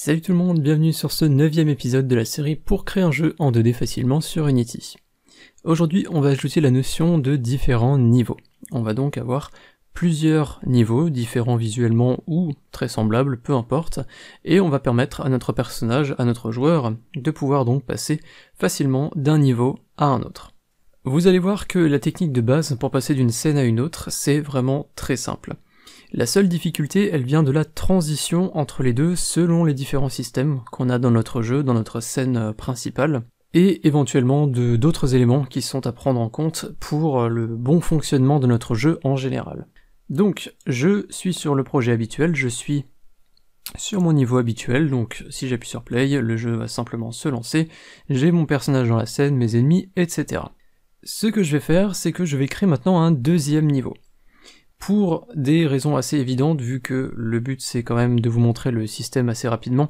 Salut tout le monde, bienvenue sur ce neuvième épisode de la série pour créer un jeu en 2D facilement sur Unity. E Aujourd'hui on va ajouter la notion de différents niveaux. On va donc avoir plusieurs niveaux, différents visuellement ou très semblables, peu importe, et on va permettre à notre personnage, à notre joueur, de pouvoir donc passer facilement d'un niveau à un autre. Vous allez voir que la technique de base pour passer d'une scène à une autre, c'est vraiment très simple. La seule difficulté, elle vient de la transition entre les deux selon les différents systèmes qu'on a dans notre jeu, dans notre scène euh, principale, et éventuellement de d'autres éléments qui sont à prendre en compte pour euh, le bon fonctionnement de notre jeu en général. Donc, je suis sur le projet habituel, je suis sur mon niveau habituel, donc si j'appuie sur play, le jeu va simplement se lancer, j'ai mon personnage dans la scène, mes ennemis, etc. Ce que je vais faire, c'est que je vais créer maintenant un deuxième niveau pour des raisons assez évidentes, vu que le but c'est quand même de vous montrer le système assez rapidement.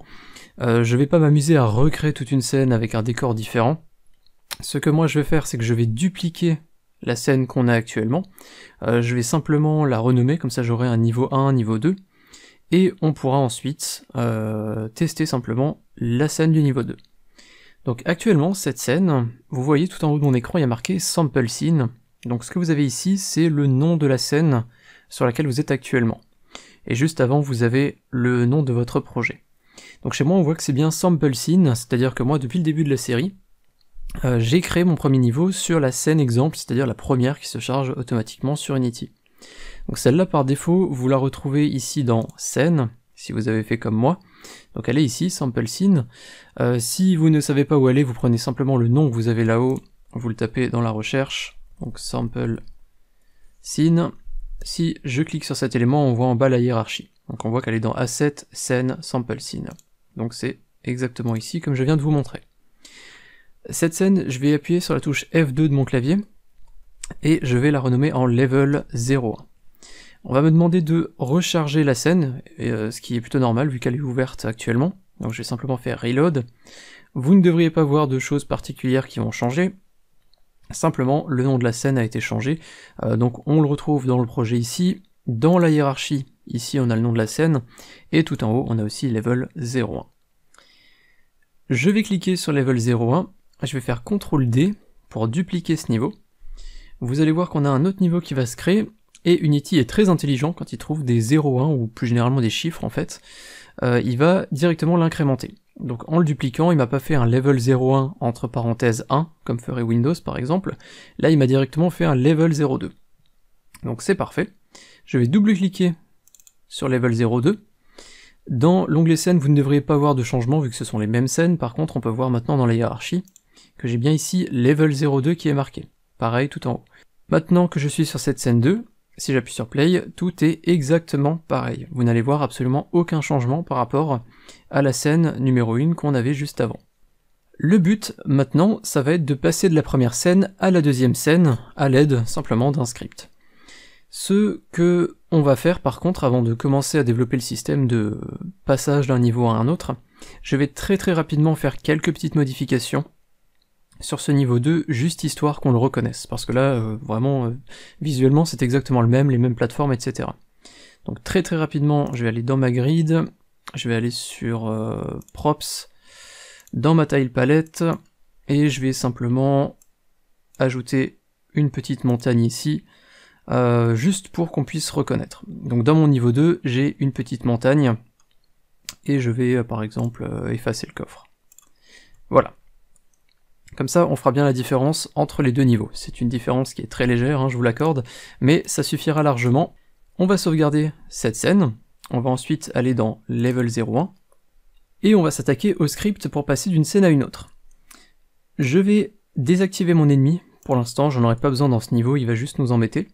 je euh, je vais pas m'amuser à recréer toute une scène avec un décor différent. Ce que moi je vais faire, c'est que je vais dupliquer la scène qu'on a actuellement. Euh, je vais simplement la renommer, comme ça j'aurai un niveau 1, un niveau 2. Et on pourra ensuite euh, tester simplement la scène du niveau 2. Donc actuellement, cette scène, vous voyez tout en haut de mon écran, il y a marqué Sample Scene. Donc ce que vous avez ici, c'est le nom de la scène sur laquelle vous êtes actuellement. Et juste avant, vous avez le nom de votre projet. Donc chez moi, on voit que c'est bien Sample Scene, c'est-à-dire que moi, depuis le début de la série, euh, j'ai créé mon premier niveau sur la scène exemple, c'est-à-dire la première qui se charge automatiquement sur Unity. Donc celle-là, par défaut, vous la retrouvez ici dans scène, si vous avez fait comme moi. Donc elle est ici, Sample Scene. Euh, si vous ne savez pas où aller, vous prenez simplement le nom que vous avez là-haut, vous le tapez dans la recherche, donc Sample Scene, si je clique sur cet élément, on voit en bas la hiérarchie. Donc on voit qu'elle est dans Asset, Scène, Sample, Scene. Donc c'est exactement ici, comme je viens de vous montrer. Cette scène, je vais appuyer sur la touche F2 de mon clavier, et je vais la renommer en Level 01. On va me demander de recharger la scène, euh, ce qui est plutôt normal vu qu'elle est ouverte actuellement. Donc je vais simplement faire Reload. Vous ne devriez pas voir de choses particulières qui vont changer, Simplement, le nom de la scène a été changé. Euh, donc on le retrouve dans le projet ici. Dans la hiérarchie, ici on a le nom de la scène. Et tout en haut, on a aussi level 01. Je vais cliquer sur level 01. Je vais faire CTRL D pour dupliquer ce niveau. Vous allez voir qu'on a un autre niveau qui va se créer. Et Unity est très intelligent quand il trouve des 01 ou plus généralement des chiffres en fait. Euh, il va directement l'incrémenter. Donc en le dupliquant, il m'a pas fait un level 0.1 entre parenthèses 1, comme ferait Windows par exemple, là il m'a directement fait un level 0.2. Donc c'est parfait. Je vais double-cliquer sur level 0.2. Dans l'onglet scène, vous ne devriez pas voir de changement vu que ce sont les mêmes scènes, par contre on peut voir maintenant dans la hiérarchie que j'ai bien ici level 0.2 qui est marqué. Pareil tout en haut. Maintenant que je suis sur cette scène 2, si j'appuie sur play, tout est exactement pareil. Vous n'allez voir absolument aucun changement par rapport à la scène numéro 1 qu'on avait juste avant. Le but maintenant, ça va être de passer de la première scène à la deuxième scène, à l'aide simplement d'un script. Ce que on va faire par contre avant de commencer à développer le système de passage d'un niveau à un autre, je vais très très rapidement faire quelques petites modifications sur ce niveau 2, juste histoire qu'on le reconnaisse, parce que là, euh, vraiment, euh, visuellement, c'est exactement le même, les mêmes plateformes, etc. Donc très très rapidement, je vais aller dans ma grid, je vais aller sur euh, Props, dans ma tile palette, et je vais simplement ajouter une petite montagne ici, juste pour qu'on puisse reconnaître. Donc dans mon niveau 2, j'ai une petite montagne, et je vais par exemple effacer le coffre. Voilà. Comme ça, on fera bien la différence entre les deux niveaux. C'est une différence qui est très légère, hein, je vous l'accorde, mais ça suffira largement. On va sauvegarder cette scène, on va ensuite aller dans Level 01, et on va s'attaquer au script pour passer d'une scène à une autre. Je vais désactiver mon ennemi, pour l'instant n'en aurai pas besoin dans ce niveau, il va juste nous embêter.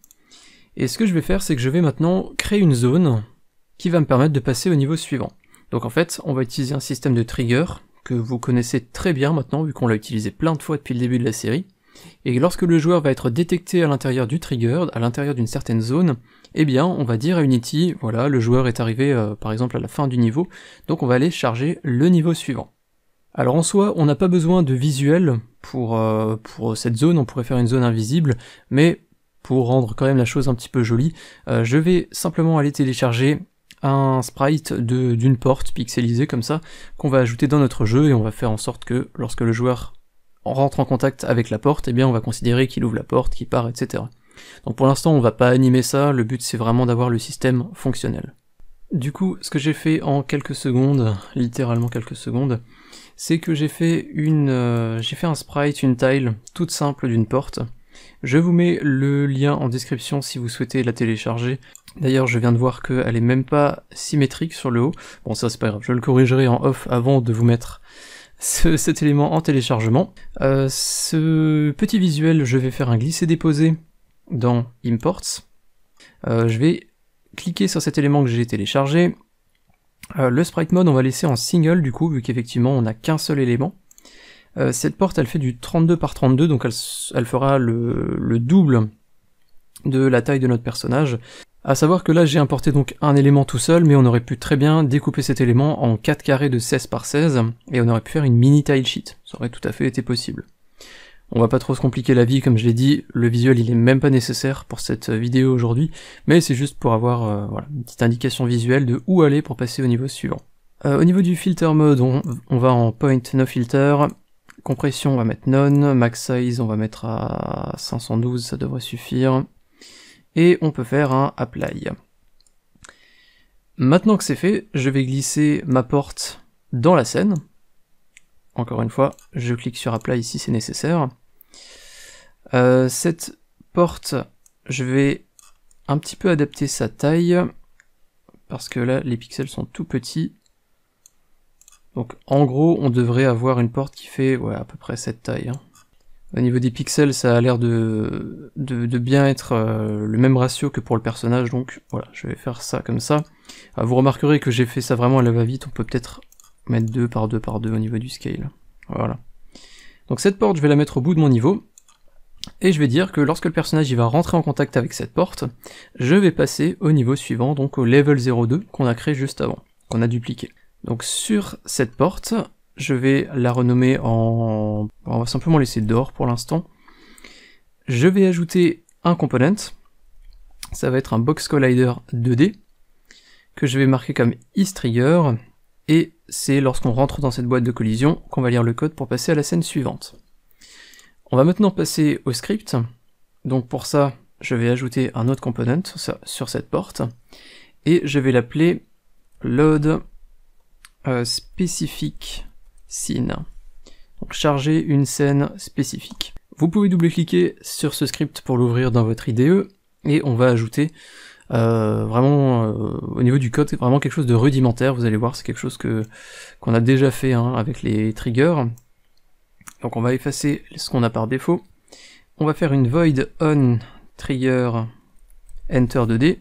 Et ce que je vais faire, c'est que je vais maintenant créer une zone qui va me permettre de passer au niveau suivant. Donc en fait, on va utiliser un système de trigger, que vous connaissez très bien maintenant, vu qu'on l'a utilisé plein de fois depuis le début de la série. Et lorsque le joueur va être détecté à l'intérieur du trigger, à l'intérieur d'une certaine zone, eh bien on va dire à Unity, voilà, le joueur est arrivé euh, par exemple à la fin du niveau, donc on va aller charger le niveau suivant. Alors en soi, on n'a pas besoin de visuel pour, euh, pour cette zone, on pourrait faire une zone invisible, mais pour rendre quand même la chose un petit peu jolie, euh, je vais simplement aller télécharger un sprite d'une porte pixelisée comme ça, qu'on va ajouter dans notre jeu, et on va faire en sorte que lorsque le joueur rentre en contact avec la porte, et eh bien on va considérer qu'il ouvre la porte, qu'il part, etc. Donc pour l'instant on va pas animer ça, le but c'est vraiment d'avoir le système fonctionnel. Du coup, ce que j'ai fait en quelques secondes, littéralement quelques secondes, c'est que j'ai fait une, euh, j'ai fait un sprite, une tile toute simple d'une porte. Je vous mets le lien en description si vous souhaitez la télécharger. D'ailleurs, je viens de voir qu'elle est même pas symétrique sur le haut. Bon, ça c'est pas grave, je le corrigerai en off avant de vous mettre cet élément en téléchargement. Euh, ce petit visuel, je vais faire un glisser-déposer dans Imports. Euh, je vais cliquer sur cet élément que j'ai téléchargé. Euh, le sprite mode, on va laisser en single du coup, vu qu'effectivement on n'a qu'un seul élément. cette porte, elle fait du 32 par 32, donc elle, fera le, le double de la taille de notre personnage. À savoir que là j'ai importé donc un élément tout seul, mais on aurait pu très bien découper cet élément en 4 carrés de 16 par 16, et on aurait pu faire une mini tile sheet, ça aurait tout à fait été possible. On va pas trop se compliquer la vie, comme je l'ai dit, le visuel il est même pas nécessaire pour cette vidéo aujourd'hui, mais c'est juste pour avoir euh, voilà, une petite indication visuelle de où aller pour passer au niveau suivant. Euh, au niveau du filter mode, on, va en point no filter, compression on va mettre none, max size on va mettre à 512, ça devrait suffire, et on peut faire un apply. Maintenant que c'est fait, je vais glisser ma porte dans la scène. Encore une fois, je clique sur apply si c'est nécessaire. Euh, cette porte, je vais un petit peu adapter sa taille parce que là les pixels sont tout petits. Donc en gros on devrait avoir une porte qui fait à peu près cette taille. Hein. Au niveau des pixels, ça a l'air de, de, bien être euh, le même ratio que pour le personnage, donc voilà, je vais faire ça comme ça. Euh, vous remarquerez que j'ai fait ça vraiment à la va-vite, on peut peut-être mettre 2 par 2 par 2 au niveau du scale. Voilà. Donc cette porte, je vais la mettre au bout de mon niveau, et je vais dire que lorsque le personnage il va rentrer en contact avec cette porte, je vais passer au niveau suivant, donc au level 02 qu'on a créé juste avant, qu'on a dupliqué. Donc sur cette porte, je vais la renommer en... On va simplement laisser d'or pour l'instant. Je vais ajouter un component. Ça va être un box collider 2D que je vais marquer comme is et c'est lorsqu'on rentre dans cette boîte de collision qu'on va lire le code pour passer à la scène suivante. On va maintenant passer au script. Donc pour ça, je vais ajouter un autre component sur cette porte et je vais l'appeler load euh, spécifique scene. Donc charger une scène spécifique. Vous pouvez double-cliquer sur ce script pour l'ouvrir dans votre IDE, et on va ajouter euh, vraiment euh, au niveau du code, c'est vraiment quelque chose de rudimentaire, vous allez voir, c'est quelque chose que qu'on a déjà fait hein, avec les triggers. Donc on va effacer ce qu'on a par défaut. On va faire une void on trigger enter 2D.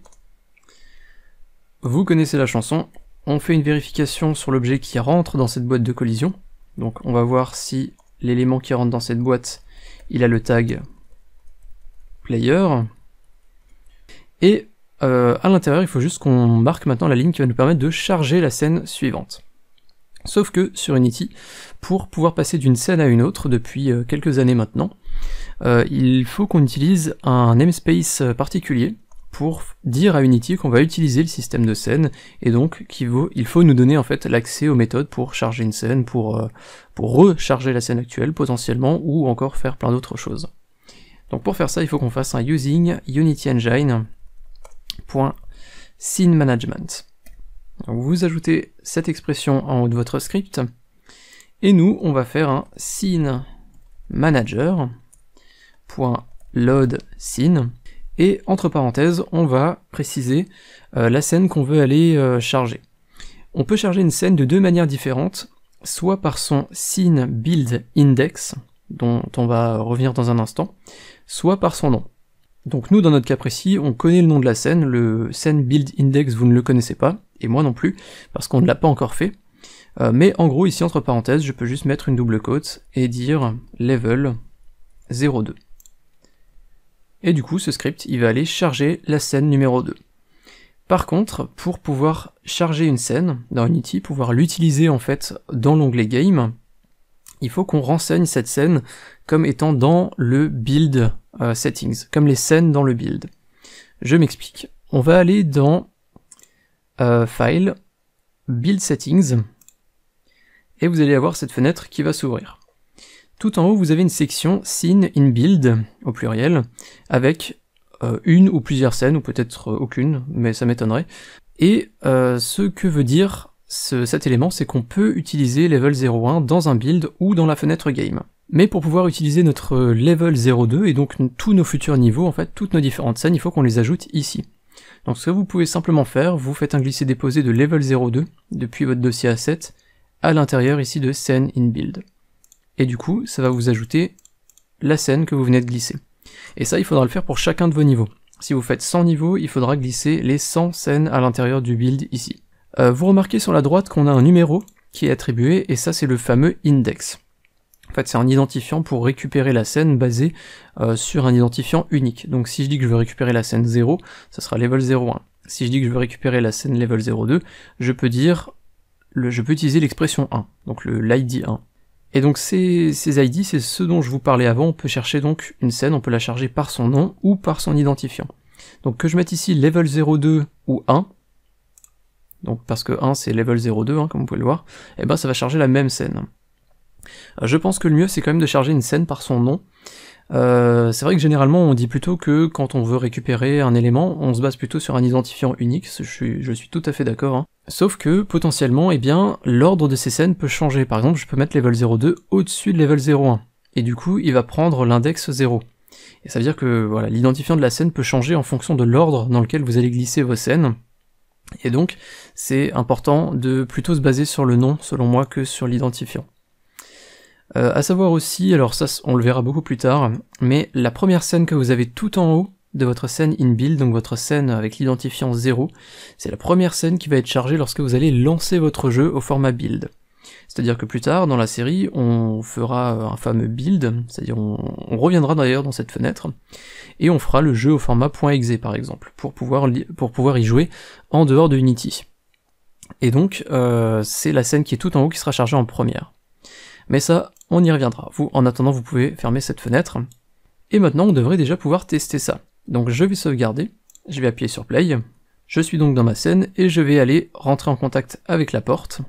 Vous connaissez la chanson, on fait une vérification sur l'objet qui rentre dans cette boîte de collision. Donc on va voir si l'élément qui rentre dans cette boîte, il a le tag player. Et euh, à l'intérieur, il faut juste qu'on marque maintenant la ligne qui va nous permettre de charger la scène suivante. Sauf que sur Unity, pour pouvoir passer d'une scène à une autre depuis euh, quelques années maintenant, euh, il faut qu'on utilise un namespace particulier pour dire à Unity qu'on va utiliser le système de scène et donc qu'il faut, il faut nous donner en fait l'accès aux méthodes pour charger une scène, euh, pour, recharger la scène actuelle potentiellement ou encore faire plein d'autres choses. Donc pour faire ça, il faut qu'on fasse un using Unity vous ajoutez cette expression en haut de votre script et nous on va faire un sceneManager.loadScene, et entre parenthèses, on va préciser euh, la scène qu'on veut aller euh, charger. On peut charger une scène de deux manières différentes, soit par son scene build index, dont on va revenir dans un instant, soit par son nom. Donc nous, dans notre cas précis, on connaît le nom de la scène, le Scene build index, vous ne le connaissez pas, et moi non plus, parce qu'on ne l'a pas encore fait. Euh, mais en gros, ici, entre parenthèses, je peux juste mettre une double côte et dire level 02. Et du coup, ce script, il va aller charger la scène numéro 2. Par contre, pour pouvoir charger une scène dans Unity, pouvoir l'utiliser en fait dans l'onglet Game, il faut qu'on renseigne cette scène comme étant dans le build euh, settings, comme les scènes dans le build. Je m'explique. On va aller dans euh, File, Build Settings, et vous allez avoir cette fenêtre qui va s'ouvrir. Tout en haut, vous avez une section Scene in Build, au pluriel, avec euh, une ou plusieurs scènes, ou peut-être euh, aucune, mais ça m'étonnerait. Et euh, ce que veut dire cet élément, c'est qu'on peut utiliser Level 01 dans un build ou dans la fenêtre Game. Mais pour pouvoir utiliser notre Level 02, et donc tous nos futurs niveaux, en fait, toutes nos différentes scènes, il faut qu'on les ajoute ici. Donc ce que vous pouvez simplement faire, vous faites un glisser-déposer de Level 02 depuis votre dossier a à l'intérieur ici de Scene in Build et du coup, ça va vous ajouter la scène que vous venez de glisser. Et ça, il faudra le faire pour chacun de vos niveaux. Si vous faites 100 niveaux, il faudra glisser les 100 scènes à l'intérieur du build ici. Euh, vous remarquez sur la droite qu'on a un numéro qui est attribué, et ça c'est le fameux index. En fait, c'est un identifiant pour récupérer la scène basée euh, sur un identifiant unique. Donc si je dis que je veux récupérer la scène 0, ça sera level 01. Si je dis que je veux récupérer la scène level 02, je peux dire, le, je peux utiliser l'expression 1, donc l'ID 1. Et donc ces, ces ID, c'est ce dont je vous parlais avant, on peut chercher donc une scène, on peut la charger par son nom ou par son identifiant. Donc que je mette ici level 02 ou 1, donc parce que 1 c'est level 02 hein, comme vous pouvez le voir, et eh ben ça va charger la même scène. Euh, je pense que le mieux c'est quand même de charger une scène par son nom. Euh, c'est vrai que généralement on dit plutôt que quand on veut récupérer un élément, on se base plutôt sur un identifiant unique, je suis, je suis tout à fait d'accord. Hein. Sauf que, potentiellement, eh bien, l'ordre de ces scènes peut changer. Par exemple, je peux mettre level 02 au-dessus de level 01. Et du coup, il va prendre l'index 0. Et ça veut dire que, voilà, l'identifiant de la scène peut changer en fonction de l'ordre dans lequel vous allez glisser vos scènes. Et donc, c'est important de plutôt se baser sur le nom, selon moi, que sur l'identifiant. Euh, à savoir aussi, alors ça on le verra beaucoup plus tard, mais la première scène que vous avez tout en haut de votre scène in-build, donc votre scène avec l'identifiant 0. C'est la première scène qui va être chargée lorsque vous allez lancer votre jeu au format build. C'est-à-dire que plus tard, dans la série, on fera un fameux build, c'est-à-dire on, reviendra d'ailleurs dans cette fenêtre, et on fera le jeu au format .exe par exemple, pour pouvoir, pour pouvoir y jouer en dehors de Unity. Et donc, euh, c'est la scène qui est tout en haut qui sera chargée en première. Mais ça, on y reviendra. Vous, en attendant, vous pouvez fermer cette fenêtre. Et maintenant, on devrait déjà pouvoir tester ça. Donc je vais sauvegarder, je vais appuyer sur play. Je suis donc dans ma scène et je vais aller rentrer en contact avec la porte.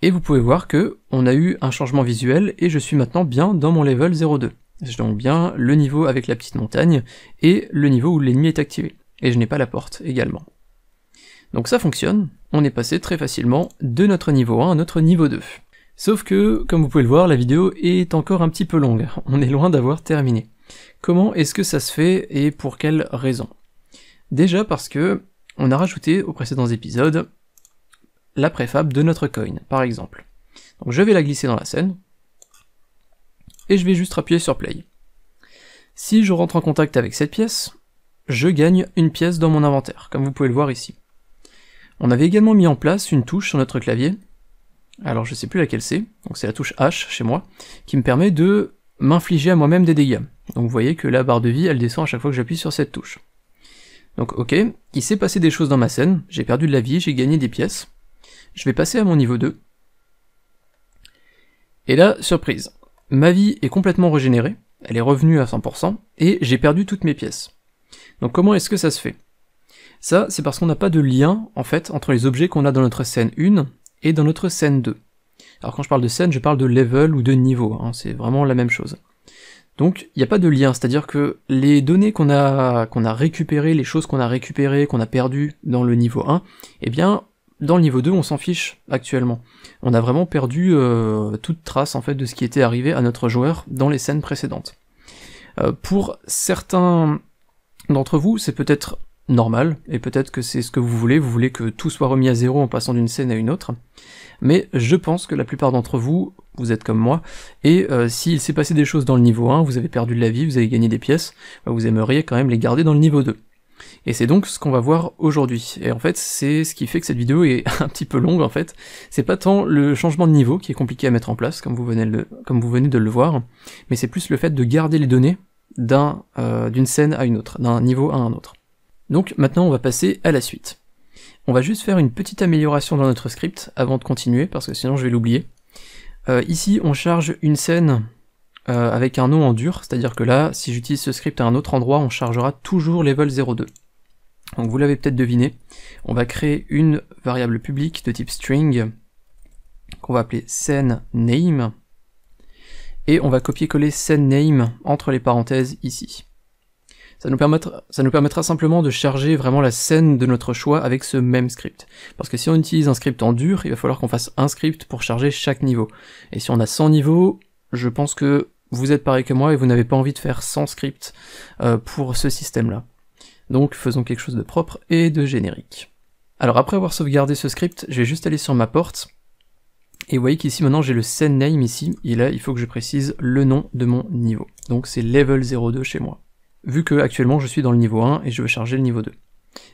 Et vous pouvez voir que on a eu un changement visuel et je suis maintenant bien dans mon level 02. J'ai donc bien le niveau avec la petite montagne et le niveau où l'ennemi est activé. Et je n'ai pas la porte également. Donc ça fonctionne, on est passé très facilement de notre niveau 1 à notre niveau 2. Sauf que, comme vous pouvez le voir, la vidéo est encore un petit peu longue, on est loin d'avoir terminé. Comment est-ce que ça se fait et pour quelles raisons Déjà parce que on a rajouté aux précédents épisodes la préfab de notre coin, par exemple. Donc je vais la glisser dans la scène, et je vais juste appuyer sur play. Si je rentre en contact avec cette pièce, je gagne une pièce dans mon inventaire, comme vous pouvez le voir ici. On avait également mis en place une touche sur notre clavier, alors je sais plus laquelle c'est, donc c'est la touche H chez moi, qui me permet de m'infliger à moi-même des dégâts. Donc vous voyez que la barre de vie, elle descend à chaque fois que j'appuie sur cette touche. Donc ok, il s'est passé des choses dans ma scène, j'ai perdu de la vie, j'ai gagné des pièces. Je vais passer à mon niveau 2. Et là, surprise, ma vie est complètement régénérée, elle est revenue à 100%, et j'ai perdu toutes mes pièces. Donc comment est-ce que ça se fait Ça, c'est parce qu'on n'a pas de lien, en fait, entre les objets qu'on a dans notre scène 1 et dans notre scène 2. Alors quand je parle de scène, je parle de level ou de niveau, hein. c'est vraiment la même chose. Donc il n'y a pas de lien, c'est-à-dire que les données qu'on a, qu'on a récupérées, les choses qu'on a récupérées, qu'on a perdues dans le niveau 1, eh bien dans le niveau 2 on s'en fiche actuellement. On a vraiment perdu euh, toute trace en fait de ce qui était arrivé à notre joueur dans les scènes précédentes. Euh, pour certains d'entre vous, c'est peut-être normal, et peut-être que c'est ce que vous voulez, vous voulez que tout soit remis à zéro en passant d'une scène à une autre, mais je pense que la plupart d'entre vous, vous êtes comme moi, et euh, s'il s'est passé des choses dans le niveau 1, vous avez perdu de la vie, vous avez gagné des pièces, bah, vous aimeriez quand même les garder dans le niveau 2. Et c'est donc ce qu'on va voir aujourd'hui. Et en fait, c'est ce qui fait que cette vidéo est un petit peu longue en fait. C'est pas tant le changement de niveau qui est compliqué à mettre en place, comme vous venez, comme vous venez de le voir, mais c'est plus le fait de garder les données euh, d'une scène à une autre, d'un niveau à un autre. Donc maintenant on va passer à la suite. On va juste faire une petite amélioration dans notre script avant de continuer, parce que sinon je vais l'oublier. Euh, ici on charge une scène euh, avec un nom en dur, c'est-à-dire que là, si j'utilise ce script à un autre endroit, on chargera toujours level 02. Donc vous l'avez peut-être deviné, on va créer une variable publique de type string, qu'on va appeler scène name, et on va copier-coller scène name entre les parenthèses ici. Ça nous, permettra, ça nous permettra simplement de charger vraiment la scène de notre choix avec ce même script. Parce que si on utilise un script en dur, il va falloir qu'on fasse un script pour charger chaque niveau. Et si on a 100 niveaux, je pense que vous êtes pareil que moi et vous n'avez pas envie de faire 100 scripts euh, pour ce système-là. Donc faisons quelque chose de propre et de générique. Alors après avoir sauvegardé ce script, je vais juste aller sur ma porte. Et vous voyez qu'ici maintenant j'ai le scene name ici, et là il faut que je précise le nom de mon niveau. Donc c'est level 02 chez moi vu que actuellement je suis dans le niveau 1 et je veux charger le niveau 2.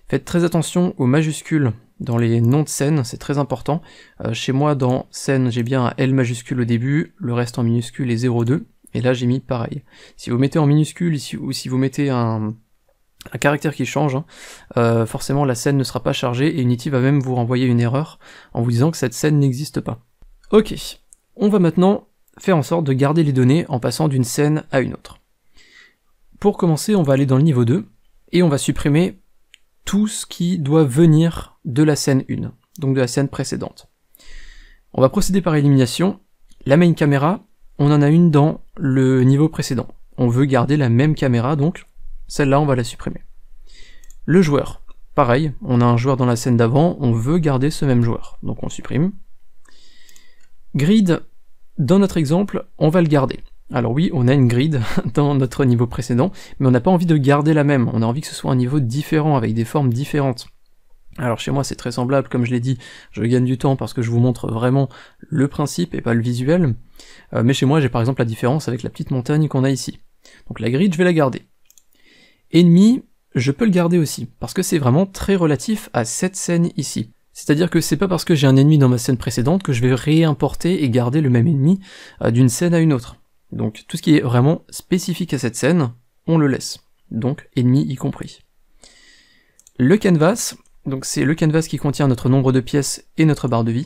Faites très attention aux majuscules dans les noms de scènes, c'est très important. Euh, chez moi, dans scène, j'ai bien un L majuscule au début, le reste en minuscule est 0,2, et là j'ai mis pareil. Si vous mettez en minuscule ou si vous mettez un, caractère qui change, hein, euh, forcément la scène ne sera pas chargée, et Unity va même vous renvoyer une erreur en vous disant que cette scène n'existe pas. Ok, on va maintenant faire en sorte de garder les données en passant d'une scène à une autre. Pour commencer, on va aller dans le niveau 2 et on va supprimer tout ce qui doit venir de la scène 1, donc de la scène précédente. On va procéder par élimination. La main caméra, on en a une dans le niveau précédent. On veut garder la même caméra, donc celle-là, on va la supprimer. Le joueur, pareil, on a un joueur dans la scène d'avant, on veut garder ce même joueur, donc on supprime. Grid, dans notre exemple, on va le garder. Alors oui, on a une grid dans notre niveau précédent, mais on n'a pas envie de garder la même, on a envie que ce soit un niveau différent, avec des formes différentes. Alors chez moi c'est très semblable, comme je l'ai dit, je gagne du temps parce que je vous montre vraiment le principe et pas le visuel, euh, mais chez moi j'ai par exemple la différence avec la petite montagne qu'on a ici. Donc la grid, je vais la garder. Ennemi, je peux le garder aussi, parce que c'est vraiment très relatif à cette scène ici. C'est-à-dire que c'est pas parce que j'ai un ennemi dans ma scène précédente que je vais réimporter et garder le même ennemi euh, d'une scène à une autre. Donc tout ce qui est vraiment spécifique à cette scène, on le laisse. Donc ennemi y compris. Le canvas, donc c'est le canvas qui contient notre nombre de pièces et notre barre de vie.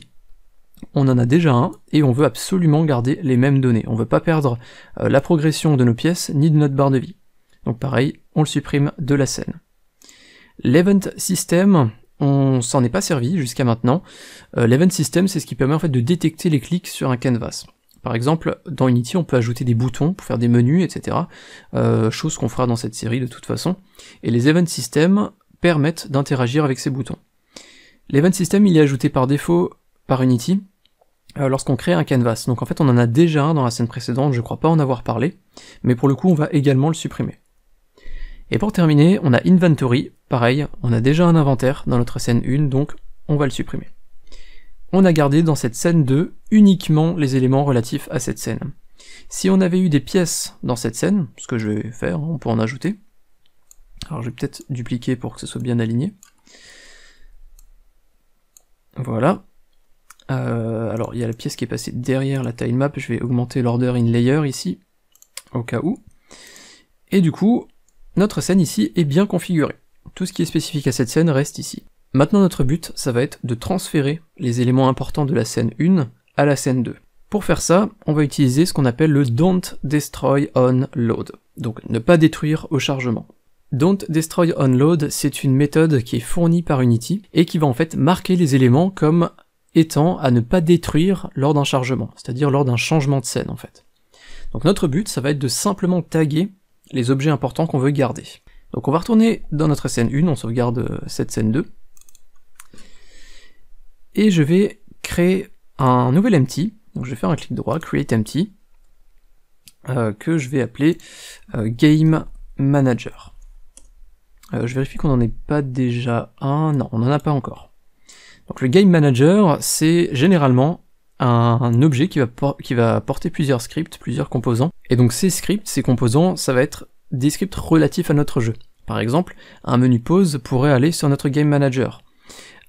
On en a déjà un et on veut absolument garder les mêmes données. On ne veut pas perdre euh, la progression de nos pièces ni de notre barre de vie. Donc pareil, on le supprime de la scène. L'event system, on s'en est pas servi jusqu'à maintenant. Euh, l'event system, c'est ce qui permet en fait de détecter les clics sur un canvas. Par exemple, dans Unity, on peut ajouter des boutons pour faire des menus, etc. Euh, chose qu'on fera dans cette série de toute façon. Et les Event Systems permettent d'interagir avec ces boutons. L'Event System, il est ajouté par défaut par Unity euh, lorsqu'on crée un canvas. Donc en fait, on en a déjà un dans la scène précédente, je crois pas en avoir parlé, mais pour le coup, on va également le supprimer. Et pour terminer, on a Inventory, pareil, on a déjà un inventaire dans notre scène 1, donc on va le supprimer on a gardé dans cette scène 2 uniquement les éléments relatifs à cette scène. Si on avait eu des pièces dans cette scène, ce que je vais faire, on peut en ajouter. Alors je vais peut-être dupliquer pour que ce soit bien aligné. Voilà. Euh, alors il y a la pièce qui est passée derrière la tilemap, je vais augmenter l'order in layer ici, au cas où. Et du coup, notre scène ici est bien configurée. Tout ce qui est spécifique à cette scène reste ici. Maintenant notre but, ça va être de transférer les éléments importants de la scène 1 à la scène 2. Pour faire ça, on va utiliser ce qu'on appelle le Don't Destroy On Load, donc ne pas détruire au chargement. Don't Destroy On Load, c'est une méthode qui est fournie par Unity et qui va en fait marquer les éléments comme étant à ne pas détruire lors d'un chargement, c'est-à-dire lors d'un changement de scène en fait. Donc notre but, ça va être de simplement taguer les objets importants qu'on veut garder. Donc on va retourner dans notre scène 1, on sauvegarde euh, cette scène 2, et je vais créer un nouvel empty. Donc je vais faire un clic droit, create empty, euh, que je vais appeler euh, game manager. Euh, je vérifie qu'on n'en est pas déjà un. Non, on n'en a pas encore. Donc le game manager, c'est généralement un objet qui va, qui va porter plusieurs scripts, plusieurs composants. Et donc ces scripts, ces composants, ça va être des scripts relatifs à notre jeu. Par exemple, un menu pause pourrait aller sur notre game manager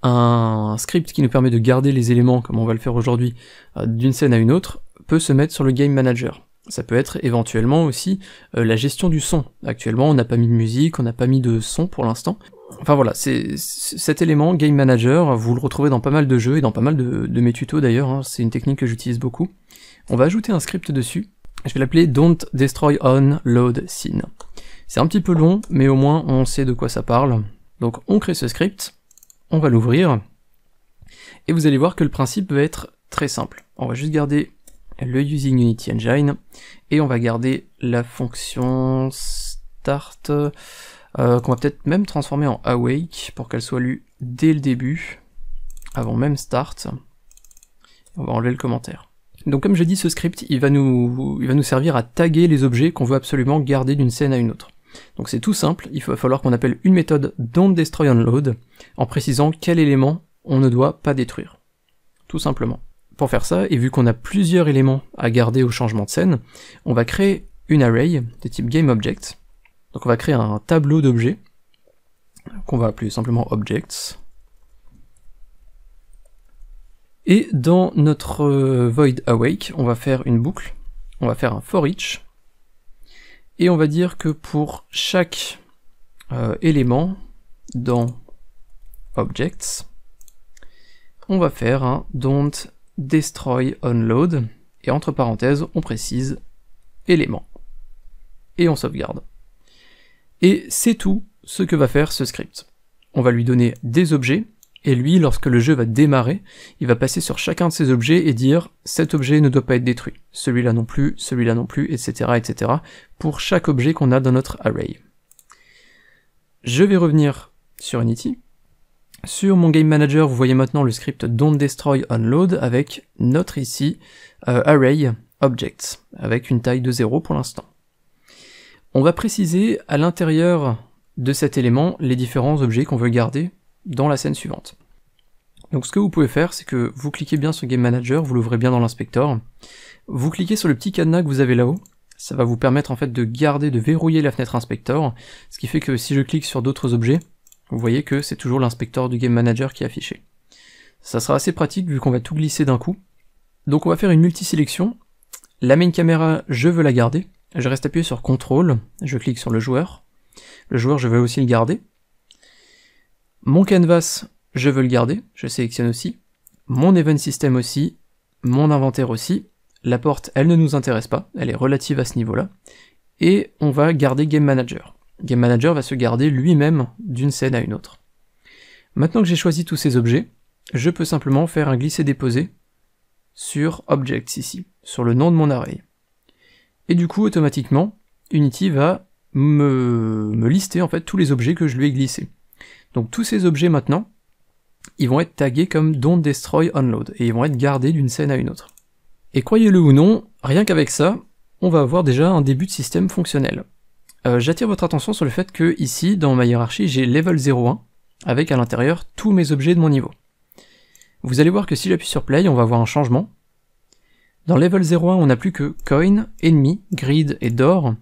un script qui nous permet de garder les éléments, comme on va le faire aujourd'hui, euh, d'une scène à une autre, peut se mettre sur le Game Manager. Ça peut être éventuellement aussi euh, la gestion du son. Actuellement, on n'a pas mis de musique, on n'a pas mis de son pour l'instant. Enfin voilà, c'est cet élément Game Manager, vous le retrouvez dans pas mal de jeux et dans pas mal de, mes tutos d'ailleurs, hein, c'est une technique que j'utilise beaucoup. On va ajouter un script dessus, je vais l'appeler Don't Destroy On Load Scene. C'est un petit peu long, mais au moins on sait de quoi ça parle. Donc on crée ce script, on va l'ouvrir. Et vous allez voir que le principe va être très simple. On va juste garder le using Unity Engine et on va garder la fonction start euh, qu'on va peut-être même transformer en awake pour qu'elle soit lue dès le début, avant même start. On va enlever le commentaire. Donc comme j'ai dit, ce script, il va, nous, il va nous servir à taguer les objets qu'on veut absolument garder d'une scène à une autre. Donc c'est tout simple, il va falloir qu'on appelle une méthode don't destroy en précisant quel élément on ne doit pas détruire. Tout simplement. Pour faire ça, et vu qu'on a plusieurs éléments à garder au changement de scène, on va créer une array de type GameObject. Donc on va créer un tableau d'objets qu'on va appeler simplement objects. Et dans notre euh, void awake, on va faire une boucle, on va faire un for each et on va dire que pour chaque euh, élément dans Objects, on va faire un don't destroy onload et entre parenthèses on précise élément et on sauvegarde. Et c'est tout ce que va faire ce script. On va lui donner des objets et lui, lorsque le jeu va démarrer, il va passer sur chacun de ces objets et dire cet objet ne doit pas être détruit, celui-là non plus, celui-là non plus, etc., etc., pour chaque objet qu'on a dans notre array. Je vais revenir sur Unity. Sur mon Game Manager, vous voyez maintenant le script don't destroy onload avec notre ici euh, array objects, avec une taille de 0 pour l'instant. On va préciser à l'intérieur de cet élément les différents objets qu'on veut garder dans la scène suivante. Donc ce que vous pouvez faire, c'est que vous cliquez bien sur Game Manager, vous l'ouvrez bien dans l'inspecteur, vous cliquez sur le petit cadenas que vous avez là-haut, ça va vous permettre en fait de garder, de verrouiller la fenêtre inspecteur, ce qui fait que si je clique sur d'autres objets, vous voyez que c'est toujours l'inspecteur du Game Manager qui est affiché. Ça sera assez pratique vu qu'on va tout glisser d'un coup. Donc on va faire une multi-sélection. La main caméra, je veux la garder. Je reste appuyé sur CTRL, je clique sur le joueur. Le joueur, je veux aussi le garder. Mon canvas, je veux le garder, je sélectionne aussi. Mon event system aussi, mon inventaire aussi. La porte, elle ne nous intéresse pas, elle est relative à ce niveau-là. Et on va garder Game Manager. Game Manager va se garder lui-même d'une scène à une autre. Maintenant que j'ai choisi tous ces objets, je peux simplement faire un glisser-déposer sur Objects ici, sur le nom de mon array. Et du coup, automatiquement, Unity va me, me lister en fait tous les objets que je lui ai glissés. Donc tous ces objets maintenant, ils vont être tagués comme Don't Destroy Unload, et ils vont être gardés d'une scène à une autre. Et croyez-le ou non, rien qu'avec ça, on va avoir déjà un début de système fonctionnel. Euh, j'attire votre attention sur le fait que ici, dans ma hiérarchie, j'ai level 01, avec à l'intérieur tous mes objets de mon niveau. Vous allez voir que si j'appuie sur play, on va voir un changement. Dans level 01, on n'a plus que coin, ennemi, grid et d'or,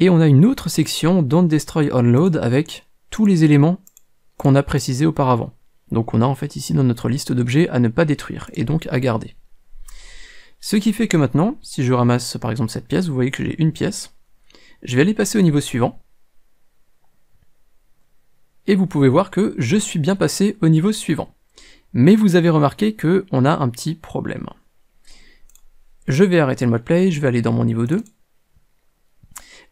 et on a une autre section Don't Destroy Unload avec tous les éléments qu'on a précisé auparavant. Donc on a en fait ici dans notre liste d'objets à ne pas détruire, et donc à garder. Ce qui fait que maintenant, si je ramasse par exemple cette pièce, vous voyez que j'ai une pièce, je vais aller passer au niveau suivant, et vous pouvez voir que je suis bien passé au niveau suivant. Mais vous avez remarqué que on a un petit problème. Je vais arrêter le mode play, je vais aller dans mon niveau 2.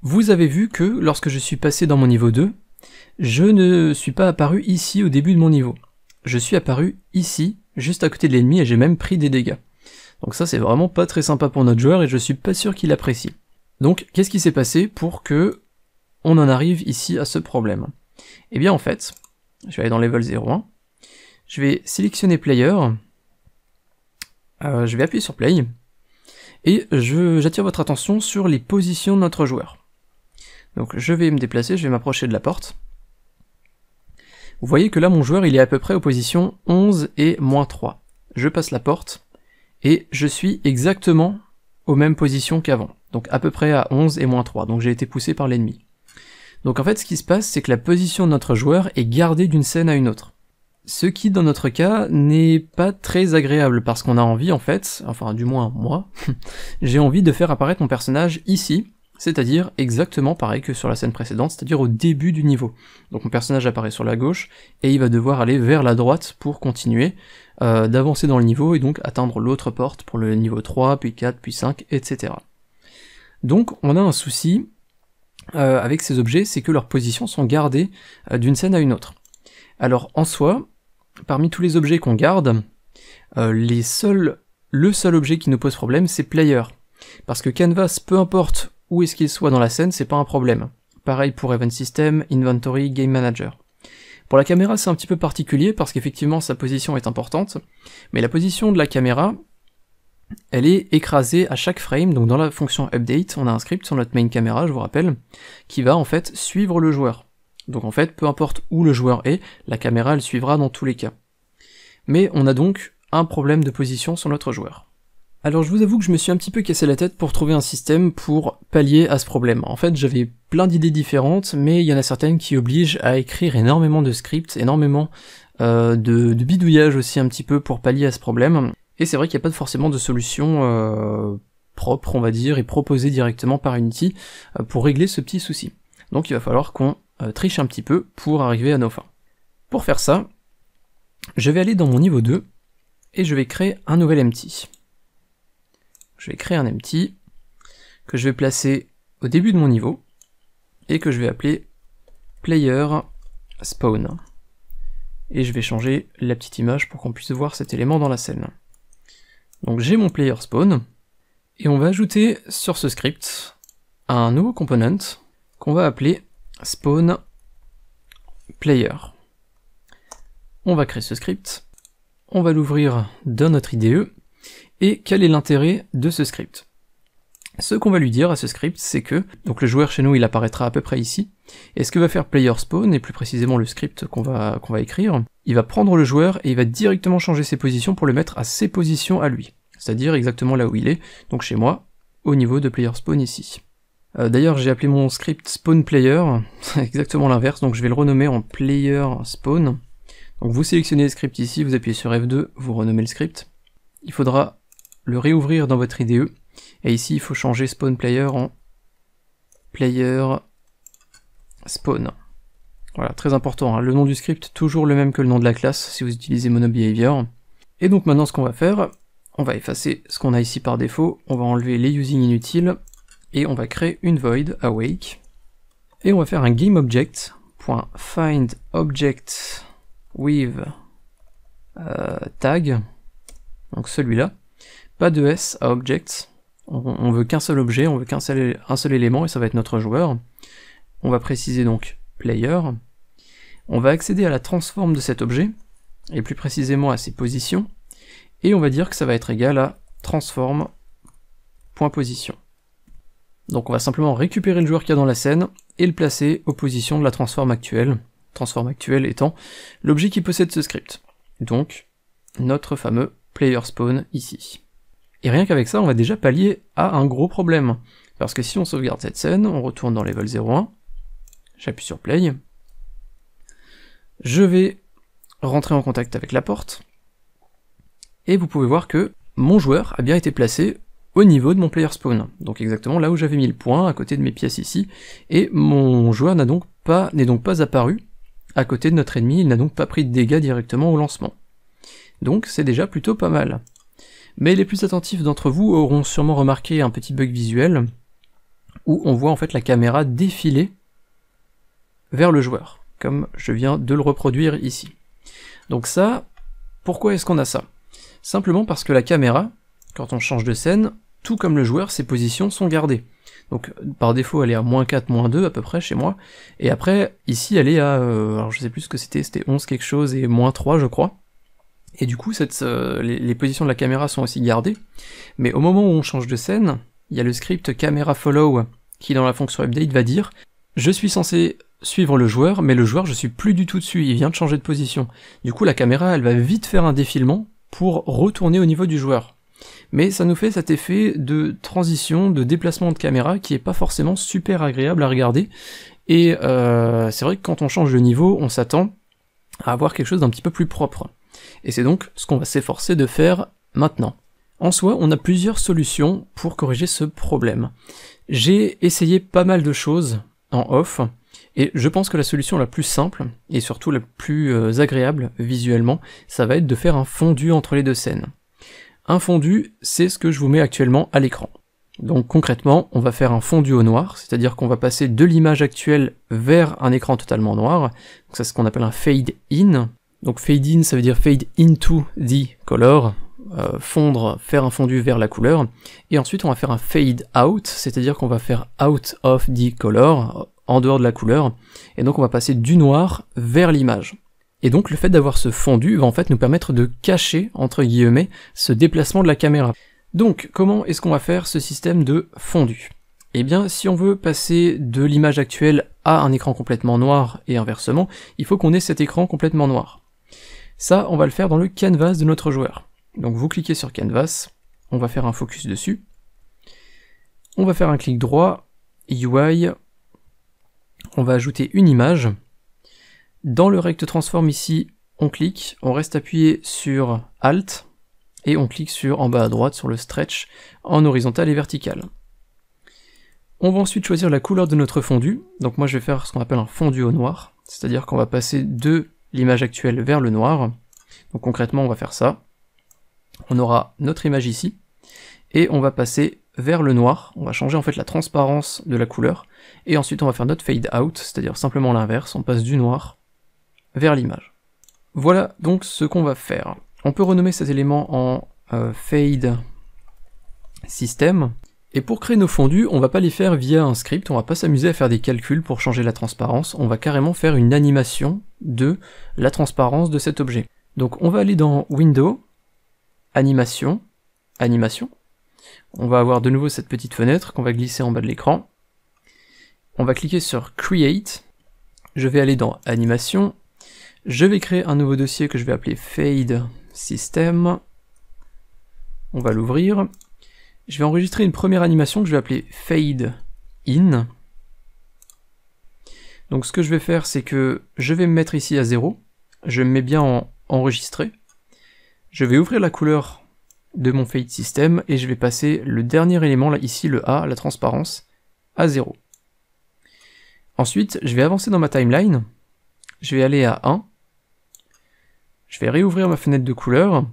Vous avez vu que lorsque je suis passé dans mon niveau 2, je ne suis pas apparu ici au début de mon niveau. Je suis apparu ici, juste à côté de l'ennemi, et j'ai même pris des dégâts. Donc ça c'est vraiment pas très sympa pour notre joueur, et je suis pas sûr qu'il apprécie. Donc qu'est-ce qui s'est passé pour que on en arrive ici à ce problème Eh bien en fait, je vais aller dans level 01, je vais sélectionner player, euh, je vais appuyer sur play, et j'attire votre attention sur les positions de notre joueur. Donc je vais me déplacer, je vais m'approcher de la porte. Vous voyez que là mon joueur il est à peu près aux positions 11 et moins 3. Je passe la porte et je suis exactement aux mêmes positions qu'avant. Donc à peu près à 11 et moins 3. Donc j'ai été poussé par l'ennemi. Donc en fait ce qui se passe c'est que la position de notre joueur est gardée d'une scène à une autre. Ce qui dans notre cas n'est pas très agréable parce qu'on a envie en fait, enfin du moins moi, j'ai envie de faire apparaître mon personnage ici c'est-à-dire exactement pareil que sur la scène précédente, c'est-à-dire au début du niveau. Donc mon personnage apparaît sur la gauche, et il va devoir aller vers la droite pour continuer euh, d'avancer dans le niveau, et donc atteindre l'autre porte pour le niveau 3, puis 4, puis 5, etc. Donc on a un souci euh, avec ces objets, c'est que leurs positions sont gardées euh, d'une scène à une autre. Alors en soi, parmi tous les objets qu'on garde, les seuls, le seul objet qui nous pose problème, c'est Player. Parce que Canvas, peu importe où est-ce qu'il soit dans la scène, c'est pas un problème. Pareil pour Event System, Inventory, Game Manager. Pour la caméra, c'est un petit peu particulier parce qu'effectivement sa position est importante, mais la position de la caméra, elle est écrasée à chaque frame, donc dans la fonction update, on a un script sur notre main caméra, je vous rappelle, qui va en fait suivre le joueur. Donc en fait, peu importe où le joueur est, la caméra elle suivra dans tous les cas. Mais on a donc un problème de position sur notre joueur. Alors je vous avoue que je me suis un petit peu cassé la tête pour trouver un système pour pallier à ce problème. En fait j'avais plein d'idées différentes, mais il y en a certaines qui obligent à écrire énormément de scripts, énormément euh, de, de, bidouillage aussi un petit peu pour pallier à ce problème. Et c'est vrai qu'il n'y a pas forcément de solution euh, propre, on va dire, et proposée directement par Unity euh, pour régler ce petit souci. Donc il va falloir qu'on triche un petit peu pour arriver à nos fins. Pour faire ça, je vais aller dans mon niveau 2 et je vais créer un nouvel empty je vais créer un empty que je vais placer au début de mon niveau et que je vais appeler player spawn. Et je vais changer la petite image pour qu'on puisse voir cet élément dans la scène. Donc j'ai mon player spawn et on va ajouter sur ce script un nouveau component qu'on va appeler spawn player. On va créer ce script, on va l'ouvrir dans notre IDE et quel est l'intérêt de ce script Ce qu'on va lui dire à ce script, c'est que, donc le joueur chez nous il apparaîtra à peu près ici, et ce que va faire player spawn, et plus précisément le script qu'on va, va écrire, il va prendre le joueur et il va directement changer ses positions pour le mettre à ses positions à lui, c'est-à-dire exactement là où il est, donc chez moi, au niveau de player spawn ici. Euh, d'ailleurs j'ai appelé mon script spawn player, exactement l'inverse, donc je vais le renommer en player spawn. Donc vous sélectionnez le script ici, vous appuyez sur F2, vous renommez le script, il faudra le réouvrir dans votre IDE. Et ici, il faut changer spawn player en player spawn. Voilà, très important. Hein. Le nom du script, toujours le même que le nom de la classe si vous utilisez MonoBehavior. Et donc maintenant, ce qu'on va faire, on va effacer ce qu'on a ici par défaut. On va enlever les using inutiles et on va créer une void awake. Et on va faire un GameObject.FindObjectWithTag. with euh, tag donc celui-là, pas de S à object, on, veut qu'un seul objet, on veut qu'un seul, seul élément, et ça va être notre joueur. On va préciser donc player, on va accéder à la transforme de cet objet, et plus précisément à ses positions, et on va dire que ça va être égal à transform.position. Donc on va simplement récupérer le joueur qu'il y a dans la scène, et le placer aux positions de la transforme actuelle, transforme actuelle étant l'objet qui possède ce script. Donc, notre fameux spawn ici. Et rien qu'avec ça, on va déjà pallier à un gros problème. Parce que si on sauvegarde cette scène, on retourne dans level 01, j'appuie sur play, je vais rentrer en contact avec la porte, et vous pouvez voir que mon joueur a bien été placé au niveau de mon player spawn, donc exactement là où j'avais mis le point, à côté de mes pièces ici, et mon joueur n'est donc, pas n'est donc pas apparu à côté de notre ennemi, il n'a donc pas pris de dégâts directement au lancement donc c'est déjà plutôt pas mal. Mais les plus attentifs d'entre vous auront sûrement remarqué un petit bug visuel, où on voit en fait la caméra défiler vers le joueur, comme je viens de le reproduire ici. Donc ça, pourquoi est-ce qu'on a ça Simplement parce que la caméra, quand on change de scène, tout comme le joueur, ses positions sont gardées. Donc par défaut elle est à moins 4, moins 2 à peu près chez moi, et après ici elle est à, euh, alors je sais plus ce que c'était, c'était 11 quelque chose et moins 3 je crois. Et du coup, cette, euh, les, les, positions de la caméra sont aussi gardées. Mais au moment où on change de scène, il y a le script camera follow qui, dans la fonction update, va dire Je suis censé suivre le joueur, mais le joueur, je suis plus du tout dessus, il vient de changer de position. Du coup, la caméra, elle va vite faire un défilement pour retourner au niveau du joueur. Mais ça nous fait cet effet de transition, de déplacement de caméra qui est pas forcément super agréable à regarder. Et euh, c'est vrai que quand on change de niveau, on s'attend à avoir quelque chose d'un petit peu plus propre. Et c'est donc ce qu'on va s'efforcer de faire maintenant. En soi, on a plusieurs solutions pour corriger ce problème. J'ai essayé pas mal de choses en off, et je pense que la solution la plus simple, et surtout la plus euh, agréable visuellement, ça va être de faire un fondu entre les deux scènes. Un fondu, c'est ce que je vous mets actuellement à l'écran. Donc concrètement, on va faire un fondu au noir, c'est-à-dire qu'on va passer de l'image actuelle vers un écran totalement noir, c'est ce qu'on appelle un fade in, donc fade in, ça veut dire fade into the color, euh, fondre, faire un fondu vers la couleur. Et ensuite, on va faire un fade out, c'est-à-dire qu'on va faire out of the color, en dehors de la couleur. Et donc, on va passer du noir vers l'image. Et donc, le fait d'avoir ce fondu va en fait nous permettre de cacher, entre guillemets, ce déplacement de la caméra. Donc, comment est-ce qu'on va faire ce système de fondu eh bien, si on veut passer de l'image actuelle à un écran complètement noir et inversement, il faut qu'on ait cet écran complètement noir. Ça, on va le faire dans le canvas de notre joueur. Donc vous cliquez sur canvas, on va faire un focus dessus. On va faire un clic droit, UI, on va ajouter une image. Dans le rect transform ici, on clique, on reste appuyé sur Alt, et on clique sur en bas à droite sur le stretch en horizontal et vertical. On va ensuite choisir la couleur de notre fondu. Donc moi je vais faire ce qu'on appelle un fondu au noir, c'est-à-dire qu'on va passer de l'image actuelle vers le noir. Donc concrètement, on va faire ça. On aura notre image ici, et on va passer vers le noir, on va changer en fait la transparence de la couleur, et ensuite on va faire notre fade out, c'est-à-dire simplement l'inverse, on passe du noir vers l'image. Voilà donc ce qu'on va faire. On peut renommer ces éléments en euh, fade system, et pour créer nos fondus, on va pas les faire via un script, on va pas s'amuser à faire des calculs pour changer la transparence, on va carrément faire une animation de la transparence de cet objet. Donc on va aller dans Window, Animation, Animation. On va avoir de nouveau cette petite fenêtre qu'on va glisser en bas de l'écran. On va cliquer sur Create. Je vais aller dans Animation. Je vais créer un nouveau dossier que je vais appeler Fade System. On va l'ouvrir. Je vais enregistrer une première animation que je vais appeler Fade In. Donc ce que je vais faire, c'est que je vais me mettre ici à 0. Je me mets bien en enregistrer. Je vais ouvrir la couleur de mon Fade System et je vais passer le dernier élément, là ici le A, la transparence, à 0. Ensuite, je vais avancer dans ma timeline. Je vais aller à 1. Je vais réouvrir ma fenêtre de couleur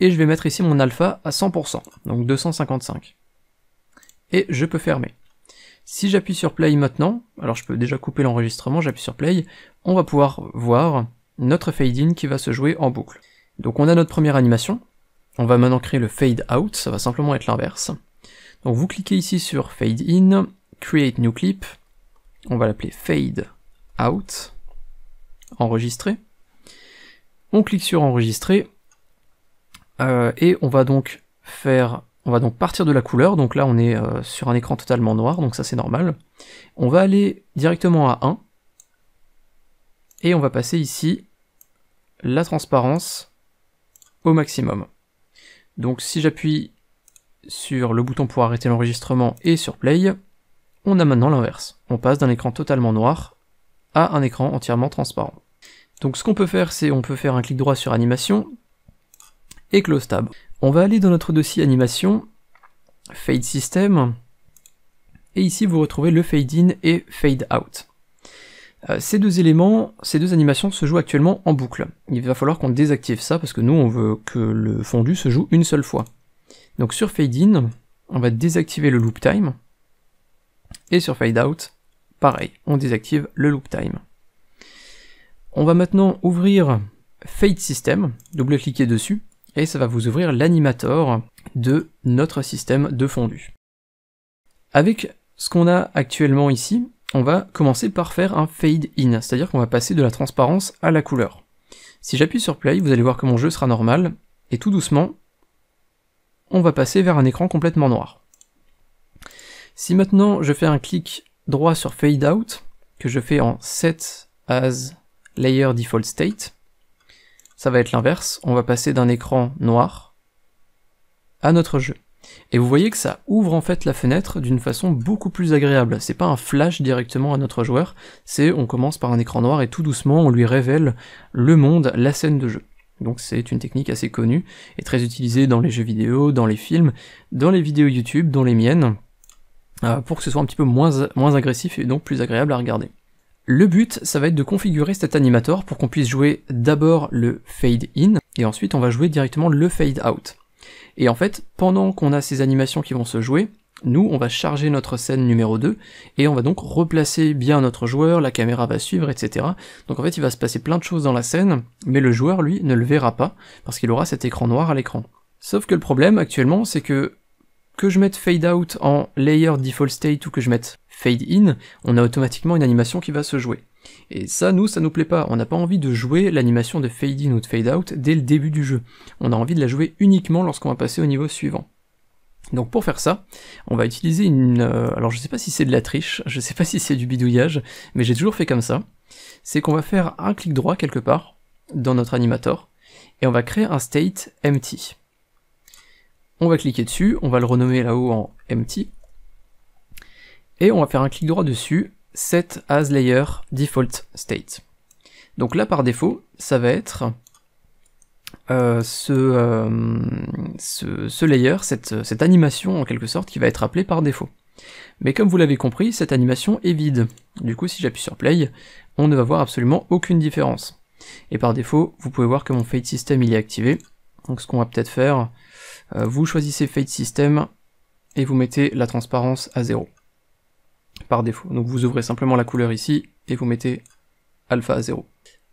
et je vais mettre ici mon alpha à 100%, donc 255. Et je peux fermer. Si j'appuie sur play maintenant, alors je peux déjà couper l'enregistrement, j'appuie sur play, on va pouvoir voir notre fade-in qui va se jouer en boucle. Donc on a notre première animation, on va maintenant créer le fade-out, ça va simplement être l'inverse. Donc vous cliquez ici sur fade-in, create new clip, on va l'appeler fade-out, enregistrer. On clique sur enregistrer, euh, et on va donc faire, on va donc partir de la couleur, donc là on est euh, sur un écran totalement noir, donc ça c'est normal. On va aller directement à 1, et on va passer ici la transparence au maximum. Donc si j'appuie sur le bouton pour arrêter l'enregistrement et sur play, on a maintenant l'inverse. On passe d'un écran totalement noir à un écran entièrement transparent. Donc ce qu'on peut faire, c'est on peut faire un clic droit sur animation, close tab. On va aller dans notre dossier animation, fade system, et ici vous retrouvez le fade in et fade out. Euh, ces deux éléments, ces deux animations se jouent actuellement en boucle. Il va falloir qu'on désactive ça parce que nous on veut que le fondu se joue une seule fois. Donc sur fade in, on va désactiver le loop time, et sur fade out, pareil, on désactive le loop time. On va maintenant ouvrir Fade System, double-cliquer dessus, et ça va vous ouvrir l'animator de notre système de fondu. Avec ce qu'on a actuellement ici, on va commencer par faire un fade in, c'est-à-dire qu'on va passer de la transparence à la couleur. Si j'appuie sur play, vous allez voir que mon jeu sera normal, et tout doucement, on va passer vers un écran complètement noir. Si maintenant je fais un clic droit sur fade out, que je fais en set as layer default state, ça va être l'inverse. On va passer d'un écran noir à notre jeu. Et vous voyez que ça ouvre en fait la fenêtre d'une façon beaucoup plus agréable. C'est pas un flash directement à notre joueur, c'est on commence par un écran noir et tout doucement on lui révèle le monde, la scène de jeu. Donc c'est une technique assez connue et très utilisée dans les jeux vidéo, dans les films, dans les vidéos YouTube, dans les miennes, euh, pour que ce soit un petit peu moins, moins agressif et donc plus agréable à regarder. Le but, ça va être de configurer cet animator pour qu'on puisse jouer d'abord le fade in, et ensuite on va jouer directement le fade out. Et en fait, pendant qu'on a ces animations qui vont se jouer, nous, on va charger notre scène numéro 2, et on va donc replacer bien notre joueur, la caméra va suivre, etc. Donc en fait, il va se passer plein de choses dans la scène, mais le joueur, lui, ne le verra pas, parce qu'il aura cet écran noir à l'écran. Sauf que le problème, actuellement, c'est que que je mette fade out en layer default state ou que je mette fade in, on a automatiquement une animation qui va se jouer. Et ça, nous, ça nous plaît pas. On n'a pas envie de jouer l'animation de fade in ou de fade out dès le début du jeu. On a envie de la jouer uniquement lorsqu'on va passer au niveau suivant. Donc pour faire ça, on va utiliser une... Euh, alors je sais pas si c'est de la triche, je sais pas si c'est du bidouillage, mais j'ai toujours fait comme ça. C'est qu'on va faire un clic droit quelque part, dans notre animator, et on va créer un state empty. On va cliquer dessus, on va le renommer là-haut en empty, et on va faire un clic droit dessus, set as layer default state. Donc là par défaut, ça va être euh, euh, ce, ce, layer, cette, cette, animation en quelque sorte, qui va être appelée par défaut. Mais comme vous l'avez compris, cette animation est vide. Du coup, si j'appuie sur play, on ne va voir absolument aucune différence. Et par défaut, vous pouvez voir que mon fade system il est activé. Donc ce qu'on va peut-être faire, euh, vous choisissez fade system et vous mettez la transparence à zéro par défaut. Donc vous ouvrez simplement la couleur ici et vous mettez alpha à 0.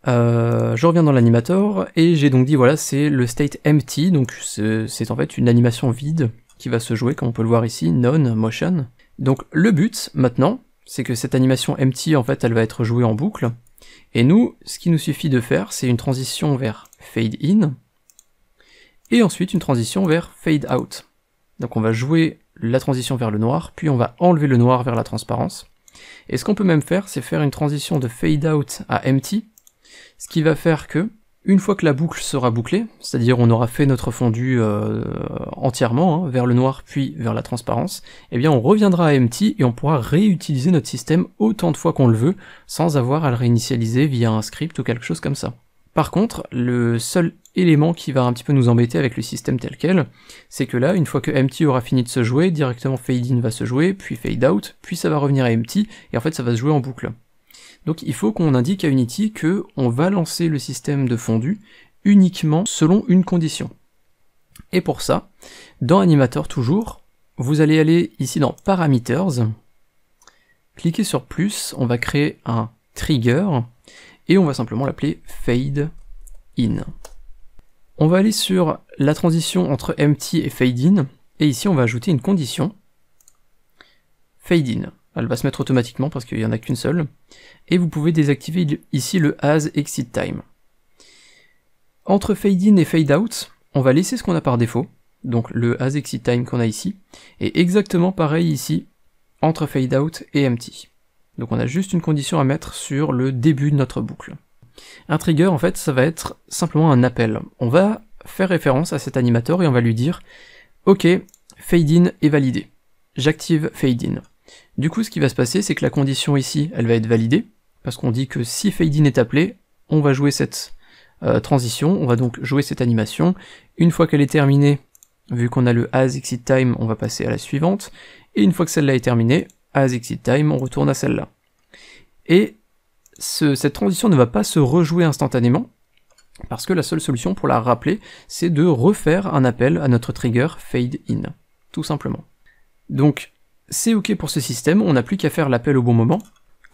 Euh, je reviens dans l'animator et j'ai donc dit voilà c'est le state empty, donc c'est en fait une animation vide qui va se jouer comme on peut le voir ici, non motion. Donc le but maintenant c'est que cette animation empty en fait elle va être jouée en boucle et nous ce qu'il nous suffit de faire c'est une transition vers fade in et ensuite une transition vers fade out. Donc on va jouer la transition vers le noir, puis on va enlever le noir vers la transparence. Et ce qu'on peut même faire, c'est faire une transition de fade out à empty, ce qui va faire que, une fois que la boucle sera bouclée, c'est-à-dire on aura fait notre fondu euh, entièrement, hein, vers le noir puis vers la transparence, eh bien on reviendra à empty et on pourra réutiliser notre système autant de fois qu'on le veut, sans avoir à le réinitialiser via un script ou quelque chose comme ça. Par contre, le seul élément qui va un petit peu nous embêter avec le système tel quel, c'est que là, une fois que empty aura fini de se jouer, directement fade in va se jouer, puis fade out, puis ça va revenir à empty, et en fait ça va se jouer en boucle. Donc il faut qu'on indique à Unity que va lancer le système de fondu uniquement selon une condition. Et pour ça, dans Animator toujours, vous allez aller ici dans Parameters, cliquez sur plus, on va créer un trigger, et on va simplement l'appeler fade in. On va aller sur la transition entre empty et fade-in, et ici on va ajouter une condition, fade-in. Elle va se mettre automatiquement parce qu'il n'y en a qu'une seule. Et vous pouvez désactiver ici le as exit time. Entre fade-in et fade-out, on va laisser ce qu'on a par défaut, donc le as exit time qu'on a ici, et exactement pareil ici, entre fade-out et empty. Donc on a juste une condition à mettre sur le début de notre boucle. Un trigger, en fait, ça va être simplement un appel. On va faire référence à cet animateur et on va lui dire « Ok, fade in est validé. J'active fade in. » Du coup, ce qui va se passer, c'est que la condition ici, elle va être validée, parce qu'on dit que si fade in est appelé, on va jouer cette euh, transition, on va donc jouer cette animation. Une fois qu'elle est terminée, vu qu'on a le as exit time, on va passer à la suivante, et une fois que celle-là est terminée, as exit time, on retourne à celle-là. Et cette transition ne va pas se rejouer instantanément, parce que la seule solution pour la rappeler, c'est de refaire un appel à notre trigger fade in, tout simplement. Donc c'est ok pour ce système, on n'a plus qu'à faire l'appel au bon moment.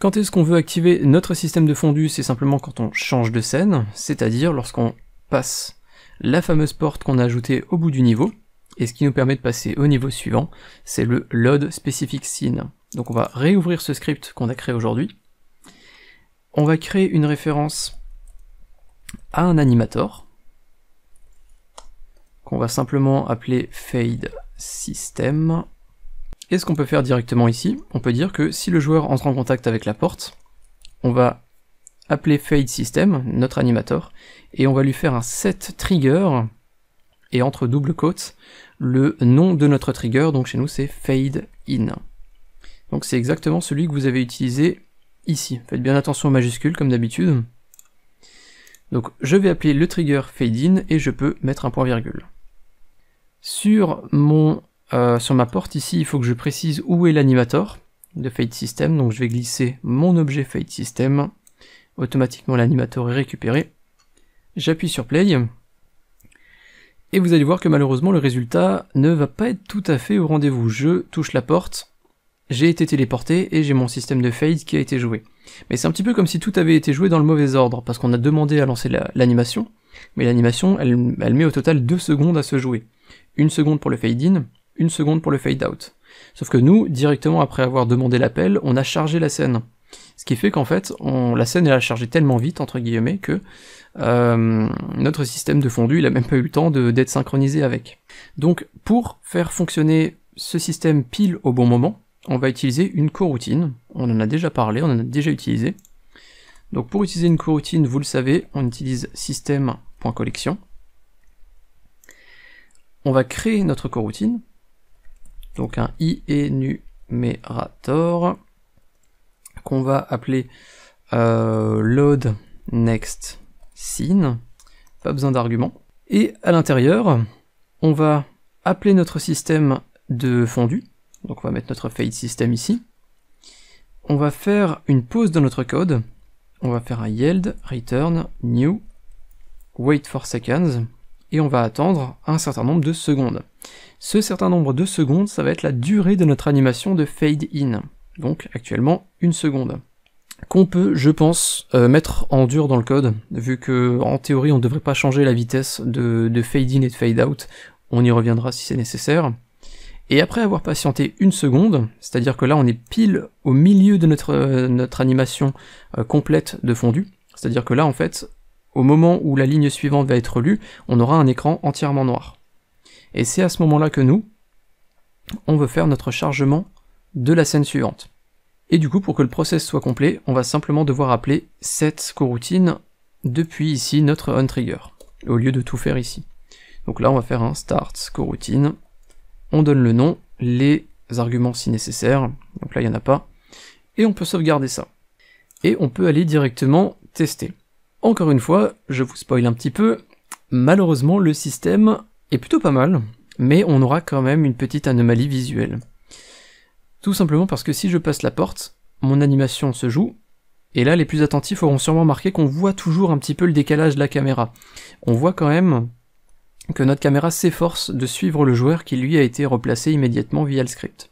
Quand est-ce qu'on veut activer notre système de fondu C'est simplement quand on change de scène, c'est-à-dire lorsqu'on passe la fameuse porte qu'on a ajoutée au bout du niveau, et ce qui nous permet de passer au niveau suivant, c'est le load specific scene. Donc on va réouvrir ce script qu'on a créé aujourd'hui, on va créer une référence à un animator qu'on va simplement appeler fade system. Et ce qu'on peut faire directement ici, on peut dire que si le joueur entre en contact avec la porte, on va appeler fade system, notre animator, et on va lui faire un set trigger et entre double quotes, le nom de notre trigger, donc chez nous c'est fade in. Donc c'est exactement celui que vous avez utilisé ici. Faites bien attention aux majuscules comme d'habitude. Donc je vais appeler le trigger fade in et je peux mettre un point virgule. Sur, mon, euh, sur ma porte ici, il faut que je précise où est l'animator de fade system. Donc je vais glisser mon objet fade system. Automatiquement l'animator est récupéré. J'appuie sur play. Et vous allez voir que malheureusement le résultat ne va pas être tout à fait au rendez-vous. Je touche la porte, j'ai été téléporté et j'ai mon système de fade qui a été joué. Mais c'est un petit peu comme si tout avait été joué dans le mauvais ordre, parce qu'on a demandé à lancer l'animation, mais l'animation, elle, met au total deux secondes à se jouer. Une seconde pour le fade-in, une seconde pour le fade-out. Sauf que nous, directement après avoir demandé l'appel, on a chargé la scène. Ce qui fait qu'en fait, la scène elle a chargé tellement vite, entre guillemets, que euh, notre système de fondu, il a même pas eu le temps d'être synchronisé avec. Donc, pour faire fonctionner ce système pile au bon moment, on va utiliser une coroutine. On en a déjà parlé, on en a déjà utilisé. Donc pour utiliser une coroutine, vous le savez, on utilise système.collection. On va créer notre coroutine. Donc un IEnumerator, qu'on va appeler euh, load next scene. Pas besoin d'argument. Et à l'intérieur, on va appeler notre système de fondu donc on va mettre notre fade system ici. On va faire une pause dans notre code. On va faire un yield, return, new, wait for seconds. Et on va attendre un certain nombre de secondes. Ce certain nombre de secondes, ça va être la durée de notre animation de fade in. Donc actuellement une seconde qu'on peut, je pense, euh, mettre en dur dans le code, vu que en théorie on ne devrait pas changer la vitesse de fade in et de fade out. On y reviendra si c'est nécessaire. Et après avoir patienté une seconde, c'est-à-dire que là on est pile au milieu de notre, euh, notre animation euh, complète de fondu, c'est-à-dire que là en fait, au moment où la ligne suivante va être lue, on aura un écran entièrement noir. Et c'est à ce moment-là que nous, on veut faire notre chargement de la scène suivante. Et du coup, pour que le process soit complet, on va simplement devoir appeler cette coroutine depuis ici notre on trigger, au lieu de tout faire ici. Donc là, on va faire un start coroutine on donne le nom, les arguments si nécessaire, donc là il n'y en a pas, et on peut sauvegarder ça. Et on peut aller directement tester. Encore une fois, je vous spoil un petit peu, malheureusement le système est plutôt pas mal, mais on aura quand même une petite anomalie visuelle. Tout simplement parce que si je passe la porte, mon animation se joue, et là les plus attentifs auront sûrement marqué qu'on voit toujours un petit peu le décalage de la caméra. On voit quand même que notre caméra s'efforce de suivre le joueur qui lui a été replacé immédiatement via le script.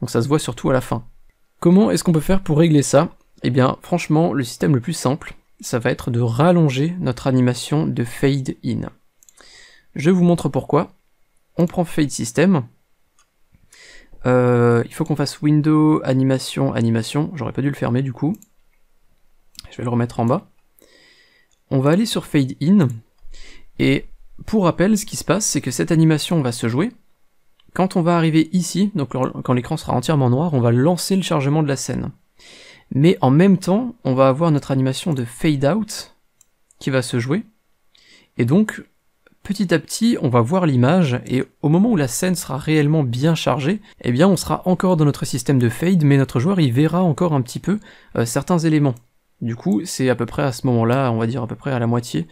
Donc ça se voit surtout à la fin. Comment est-ce qu'on peut faire pour régler ça Eh bien franchement le système le plus simple, ça va être de rallonger notre animation de fade in. Je vous montre pourquoi. On prend fade system. Euh, il faut qu'on fasse window, animation, animation. J'aurais pas dû le fermer du coup. Je vais le remettre en bas. On va aller sur fade in. Et pour rappel, ce qui se passe, c'est que cette animation va se jouer. Quand on va arriver ici, donc quand l'écran sera entièrement noir, on va lancer le chargement de la scène. Mais en même temps, on va avoir notre animation de fade out qui va se jouer. Et donc, petit à petit, on va voir l'image, et au moment où la scène sera réellement bien chargée, eh bien on sera encore dans notre système de fade, mais notre joueur il verra encore un petit peu euh, certains éléments. Du coup, c'est à peu près à ce moment-là, on va dire à peu près à la moitié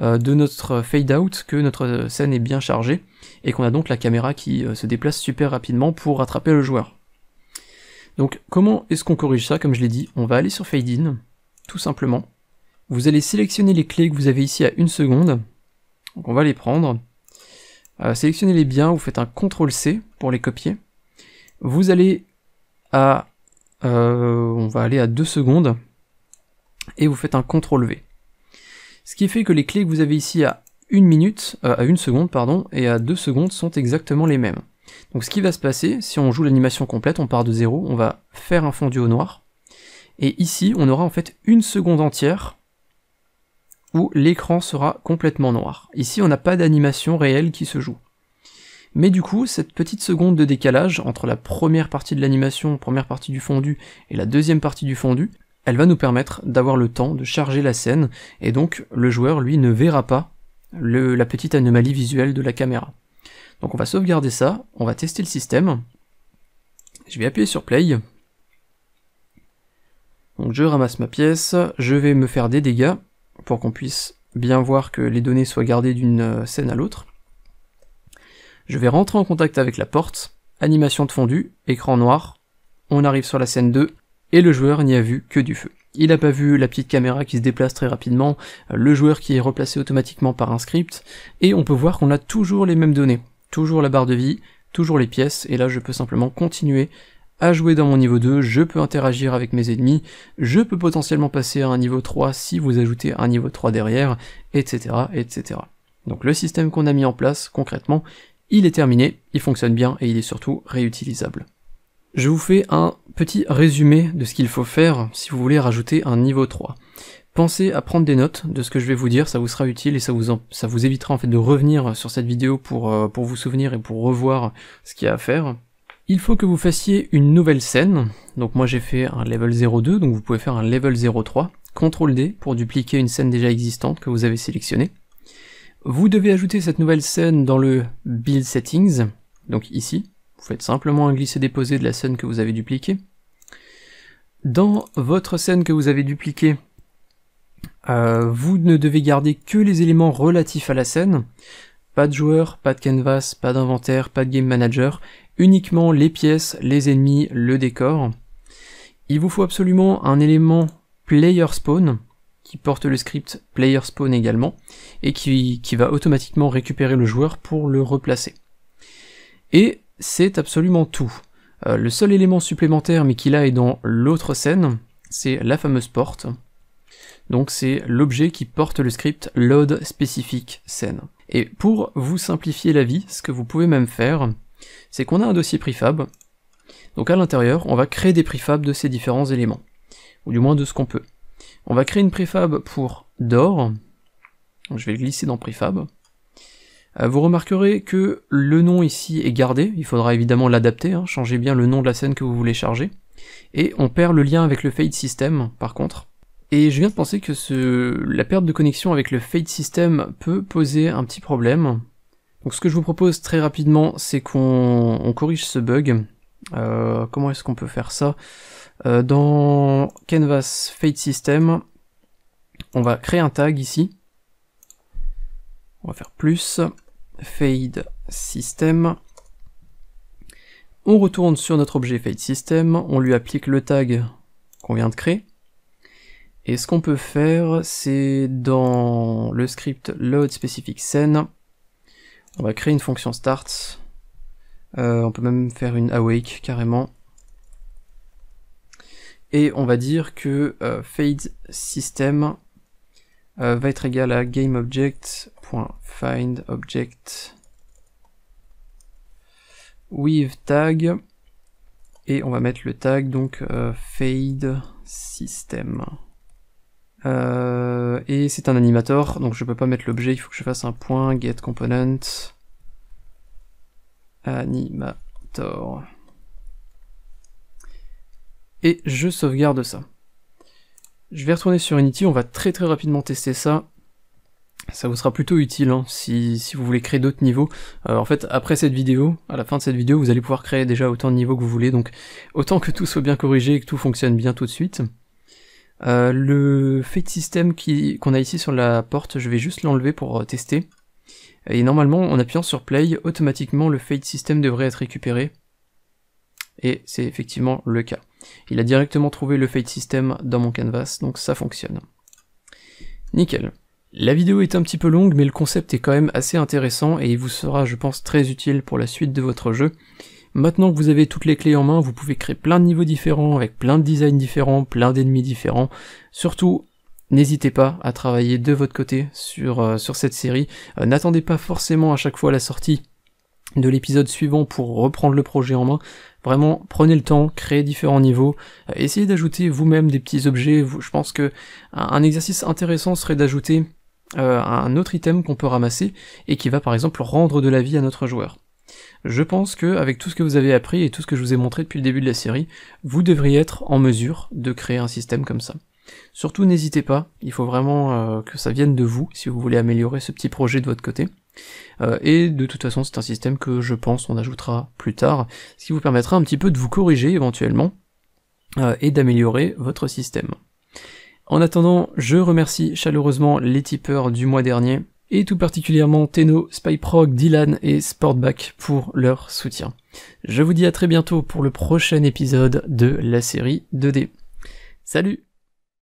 euh, de notre fade out que notre scène est bien chargée et qu'on a donc la caméra qui euh, se déplace super rapidement pour rattraper le joueur. Donc comment est-ce qu'on corrige ça Comme je l'ai dit, on va aller sur fade in, tout simplement. Vous allez sélectionner les clés que vous avez ici à une seconde. Donc on va les prendre. Euh, sélectionnez-les bien, vous faites un CTRL C pour les copier. Vous allez à... on va aller à deux secondes. Et vous faites un CTRL V. Ce qui fait que les clés que vous avez ici à une minute, euh, à une seconde pardon, et à deux secondes sont exactement les mêmes. Donc ce qui va se passer, si on joue l'animation complète, on part de zéro, on va faire un fondu au noir, et ici on aura en fait une seconde entière où l'écran sera complètement noir. Ici on n'a pas d'animation réelle qui se joue. Mais du coup, cette petite seconde de décalage entre la première partie de l'animation, première partie du fondu, et la deuxième partie du fondu, elle va nous permettre d'avoir le temps de charger la scène, et donc le joueur, lui, ne verra pas la petite anomalie visuelle de la caméra. Donc on va sauvegarder ça, on va tester le système. Je vais appuyer sur play. Donc je ramasse ma pièce, je vais me faire des dégâts pour qu'on puisse bien voir que les données soient gardées d'une euh, scène à l'autre. Je vais rentrer en contact avec la porte, animation de fondu, écran noir, on arrive sur la scène 2, et le joueur n'y a vu que du feu. Il n'a pas vu la petite caméra qui se déplace très rapidement, le joueur qui est replacé automatiquement par un script, et on peut voir qu'on a toujours les mêmes données, toujours la barre de vie, toujours les pièces, et là je peux simplement continuer à jouer dans mon niveau 2, je peux interagir avec mes ennemis, je peux potentiellement passer à un niveau 3 si vous ajoutez un niveau 3 derrière, etc. etc. Donc le système qu'on a mis en place concrètement, il est terminé, il fonctionne bien et il est surtout réutilisable. Je vous fais un petit résumé de ce qu'il faut faire si vous voulez rajouter un niveau 3. Pensez à prendre des notes de ce que je vais vous dire, ça vous sera utile et ça vous, ça vous évitera en fait de revenir sur cette vidéo pour, euh, pour vous souvenir et pour revoir ce qu'il y a à faire. Il faut que vous fassiez une nouvelle scène, donc moi j'ai fait un level 02, donc vous pouvez faire un level 03, CTRL D pour dupliquer une scène déjà existante que vous avez sélectionnée. Vous devez ajouter cette nouvelle scène dans le Build Settings, donc ici, vous faites simplement un glisser-déposer de la scène que vous avez dupliquée. Dans votre scène que vous avez dupliquée, euh, vous ne devez garder que les éléments relatifs à la scène. Pas de joueur, pas de canvas, pas d'inventaire, pas de game manager, uniquement les pièces, les ennemis, le décor. Il vous faut absolument un élément player spawn qui porte le script player spawn également et qui, qui va automatiquement récupérer le joueur pour le replacer. Et c'est absolument tout. Euh, le seul élément supplémentaire, mais qui là est dans l'autre scène, c'est la fameuse porte. Donc c'est l'objet qui porte le script load spécifique scène. Et pour vous simplifier la vie, ce que vous pouvez même faire, c'est qu'on a un dossier prefab. Donc à l'intérieur, on va créer des prefabs de ces différents éléments, ou du moins de ce qu'on peut. On va créer une prefab pour DOR. je vais glisser dans prefab. Euh, vous remarquerez que le nom ici est gardé, il faudra évidemment l'adapter, hein. changez bien le nom de la scène que vous voulez charger, et on perd le lien avec le fade system par contre. Et je viens de penser que la perte de connexion avec le fade system peut poser un petit problème. Donc ce que je vous propose très rapidement, c'est qu'on corrige ce bug. Euh, comment est-ce qu'on peut faire ça euh, Dans Canvas Fade System, on va créer un tag ici. On va faire plus fade system. On retourne sur notre objet fade system, on lui applique le tag qu'on vient de créer. Et ce qu'on peut faire, c'est dans le script load specific scene, on va créer une fonction start. Euh, on peut même faire une awake carrément. Et on va dire que euh, fade system euh, va être égal à GameObject find object with tag et on va mettre le tag donc euh, fade system euh, et c'est un animator donc je peux pas mettre l'objet il faut que je fasse un point get component animator et je sauvegarde ça je vais retourner sur Unity on va très très rapidement tester ça ça vous sera plutôt utile hein, si, vous voulez créer d'autres niveaux. Euh, en fait, après cette vidéo, à la fin de cette vidéo, vous allez pouvoir créer déjà autant de niveaux que vous voulez, donc autant que tout soit bien corrigé et que tout fonctionne bien tout de suite. Euh, le fade system qu'on a ici sur la porte, je vais juste l'enlever pour euh, tester. Et normalement, en appuyant sur play, automatiquement le fade system devrait être récupéré. Et c'est effectivement le cas. Il a directement trouvé le fade system dans mon canvas, donc ça fonctionne. Nickel. La vidéo est un petit peu longue, mais le concept est quand même assez intéressant et il vous sera, je pense, très utile pour la suite de votre jeu. Maintenant que vous avez toutes les clés en main, vous pouvez créer plein de niveaux différents, avec plein de designs différents, plein d'ennemis différents. Surtout, N'hésitez pas à travailler de votre côté sur, euh, sur cette série. Euh, n'attendez pas forcément à chaque fois la sortie de l'épisode suivant pour reprendre le projet en main. Vraiment, prenez le temps, créez différents niveaux, euh, essayez d'ajouter vous-même des petits objets. je pense que un exercice intéressant serait d'ajouter euh, un autre item qu'on peut ramasser et qui va par exemple rendre de la vie à notre joueur. Je pense que avec tout ce que vous avez appris et tout ce que je vous ai montré depuis le début de la série, vous devriez être en mesure de créer un système comme ça. Surtout n'hésitez pas, il faut vraiment euh, que ça vienne de vous si vous voulez améliorer ce petit projet de votre côté. Euh, et de toute façon c'est un système que je pense on ajoutera plus tard, ce qui vous permettra un petit peu de vous corriger éventuellement et d'améliorer votre système. En attendant, je remercie chaleureusement les tipeurs du mois dernier, et tout particulièrement Teno, Spyprog, Dylan et Sportback pour leur soutien. Je vous dis à très bientôt pour le prochain épisode de la série 2D. Salut